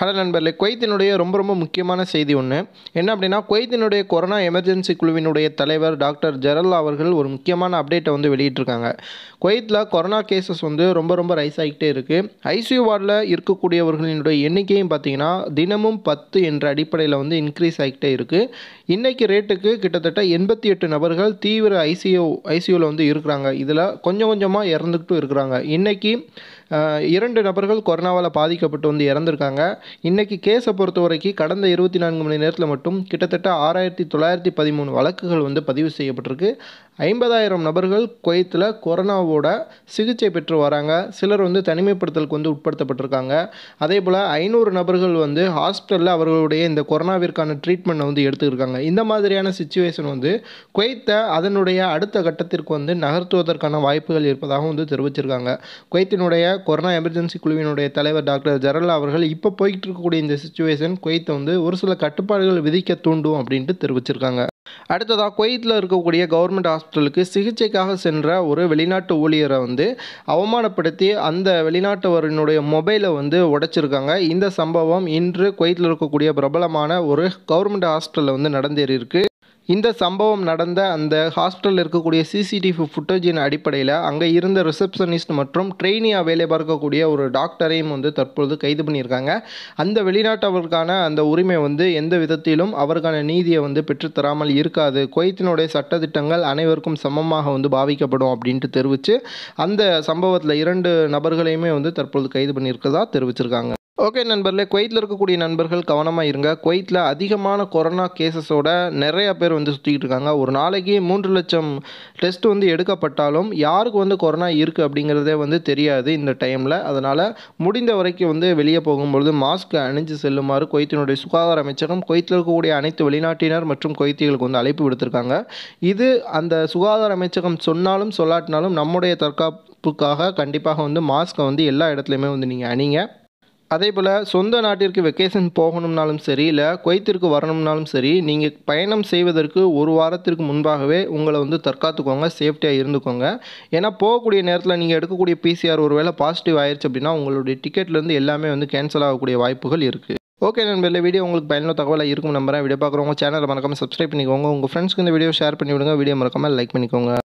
hello நண்பர்களே குவைத்தினுடைய ரொம்ப ரொம்ப முக்கியமான செய்தி ஒன்று என்ன அப்படின்னா குவைத்தினுடைய கொரோனா எமர்ஜென்சி குழுவினுடைய தலைவர் டாக்டர் ஜெரல் அவர்கள் ஒரு முக்கியமான அப்டேட்டை வந்து வெளியிட்டிருக்காங்க குவைத்தில் கொரோனா கேசஸ் வந்து ரொம்ப ரொம்ப ரைஸ் ஆகிக்கிட்டே இருக்குது ஐசியூ வார்டில் இருக்கக்கூடியவர்களினுடைய எண்ணிக்கையும் பார்த்திங்கன்னா தினமும் பத்து என்ற அடிப்படையில் வந்து இன்க்ரீஸ் ஆகிக்கிட்டே இருக்குது இன்றைக்கி ரேட்டுக்கு கிட்டத்தட்ட எண்பத்தி எட்டு நபர்கள் தீவிர ஐசியூ ஐசியூவில் வந்து இருக்கிறாங்க இதில் கொஞ்சம் கொஞ்சமாக இறந்துக்கிட்டும் இருக்கிறாங்க இன்றைக்கி இரண்டு நபர்கள் கொரோனாவால் பாதிக்கப்பட்டு வந்து இறந்திருக்காங்க இன்றைக்கி கேஸை பொறுத்த வரைக்கும் கடந்த இருபத்தி நான்கு மணி நேரத்தில் மட்டும் கிட்டத்தட்ட ஆறாயிரத்தி தொள்ளாயிரத்தி பதிமூணு வழக்குகள் வந்து பதிவு செய்யப்பட்டிருக்கு ஐம்பதாயிரம் நபர்கள் குவைத்தில் கொரோனாவோட சிகிச்சை பெற்று வராங்க சிலர் வந்து தனிமைப்படுத்தலுக்கு வந்து உட்படுத்தப்பட்டிருக்காங்க அதே போல் ஐநூறு நபர்கள் வந்து ஹாஸ்பிட்டலில் அவர்களுடைய இந்த கொரோனாவிற்கான ட்ரீட்மெண்ட்டை வந்து எடுத்துருக்காங்க இந்த மாதிரியான சுச்சுவேஷன் வந்து குவைத்தை அதனுடைய அடுத்த கட்டத்திற்கு வந்து நகர்த்துவதற்கான வாய்ப்புகள் இருப்பதாகவும் வந்து தெரிவிச்சிருக்காங்க குவைத்தினுடைய கொரோனா எமர்ஜென்சி குழுவினுடைய தலைவர் டாக்டர் ஜெரல்லா அவர்கள் இப்போ போய்கிட்டு இருக்கக்கூடிய இந்த சுச்சுவேஷன் குவைத்தை வந்து ஒரு சில கட்டுப்பாடுகள் விதிக்க தூண்டும் அப்படின்ட்டு தெரிவிச்சிருக்காங்க அடுத்ததாக குவைத்தில் இருக்கக்கூடிய கவர்மெண்ட் ஹாஸ்பிட்டலுக்கு சிகிச்சைக்காக சென்ற ஒரு வெளிநாட்டு ஊழியரை வந்து அவமானப்படுத்தி அந்த வெளிநாட்டுவரனுடைய மொபைலை வந்து உடைச்சிருக்காங்க இந்த சம்பவம் இன்று குவைத்தில் இருக்கக்கூடிய பிரபலமான ஒரு கவர்மெண்ட் ஹாஸ்பிட்டலில் வந்து நடந்தேறியிருக்கு இந்த சம்பவம் நடந்த அந்த ஹாஸ்பிட்டலில் இருக்கக்கூடிய சிசிடிவி ஃபுட்டேஜின் அடிப்படையில் அங்கே இருந்த ரிசப்ஷனிஸ்ட் மற்றும் ட்ரெயினியாக வேலை பார்க்கக்கூடிய ஒரு டாக்டரையும் வந்து தற்பொழுது கைது பண்ணியிருக்காங்க அந்த வெளிநாட்டவருக்கான அந்த உரிமை வந்து எந்த விதத்திலும் அவருக்கான நீதியை வந்து பெற்றுத்தராமல் இருக்காது குவைத்தினுடைய சட்டத்திட்டங்கள் அனைவருக்கும் சமமாக வந்து பாவிக்கப்படும் அப்படின்ட்டு தெரிவித்து அந்த சம்பவத்தில் இரண்டு நபர்களையுமே வந்து தற்பொழுது கைது பண்ணியிருக்கிறதா தெரிவிச்சிருக்காங்க ஓகே நண்பர்களே குவைத்தில் இருக்கக்கூடிய நண்பர்கள் கவனமாக இருங்க குவைத்தில் அதிகமான கொரோனா கேசஸோட நிறையா பேர் வந்து சுற்றிக்கிட்டு இருக்காங்க ஒரு நாளைக்கு மூன்று லட்சம் டெஸ்ட் வந்து எடுக்கப்பட்டாலும் யாருக்கு வந்து கொரோனா இருக்குது அப்படிங்கிறதே வந்து தெரியாது இந்த டைமில் அதனால் முடிந்த வரைக்கும் வந்து வெளியே போகும்பொழுது மாஸ்க் அணிஞ்சு செல்லுமாறு குவைத்தினுடைய சுகாதார அமைச்சகம் குவைத்தில் இருக்கக்கூடிய அனைத்து வெளிநாட்டினர் மற்றும் குவைத்திகளுக்கு வந்து அழைப்பு விடுத்திருக்காங்க இது அந்த சுகாதார அமைச்சகம் சொன்னாலும் சொல்லாட்டினாலும் நம்முடைய தற்காப்புக்காக கண்டிப்பாக வந்து மாஸ்க்கை வந்து எல்லா இடத்துலையுமே வந்து நீங்கள் அணிங்க அதே போல் சொந்த நாட்டிற்கு வெக்கேஷன் போகணும்னாலும் சரி இல்லை குவைத்திற்கு வரணும்னாலும் சரி நீங்கள் பயணம் செய்வதற்கு ஒரு வாரத்திற்கு முன்பாகவே உங்களை வந்து தற்காத்துக்கோங்க சேஃப்டியாக இருந்துக்கோங்க ஏன்னா போகக்கூடிய நேரத்தில் நீங்கள் எடுக்கக்கூடிய பிசிஆர் ஒருவேளை பாசிட்டிவ் ஆயிடுச்சு அப்படின்னா உங்களுடைய டிக்கெட்லேருந்து எல்லாமே வந்து கேன்சல் ஆகக்கூடிய வாய்ப்புகள் இருக்குது ஓகே நண்பர்களே வீடியோ உங்களுக்கு பயனுள்ள தகவலாக இருக்கும் நம்புறேன் வீடியோ பார்க்குறவங்க சேனலை மறக்காமல் சப்ஸ்கிரைப் பண்ணிக்கோங்க உங்கள் ஃப்ரெண்ட்ஸ்க்கு இந்த வீடியோ ஷேர் பண்ணி விடுங்க வீடியோ மறக்காமல் லைக் பண்ணிக்கோங்க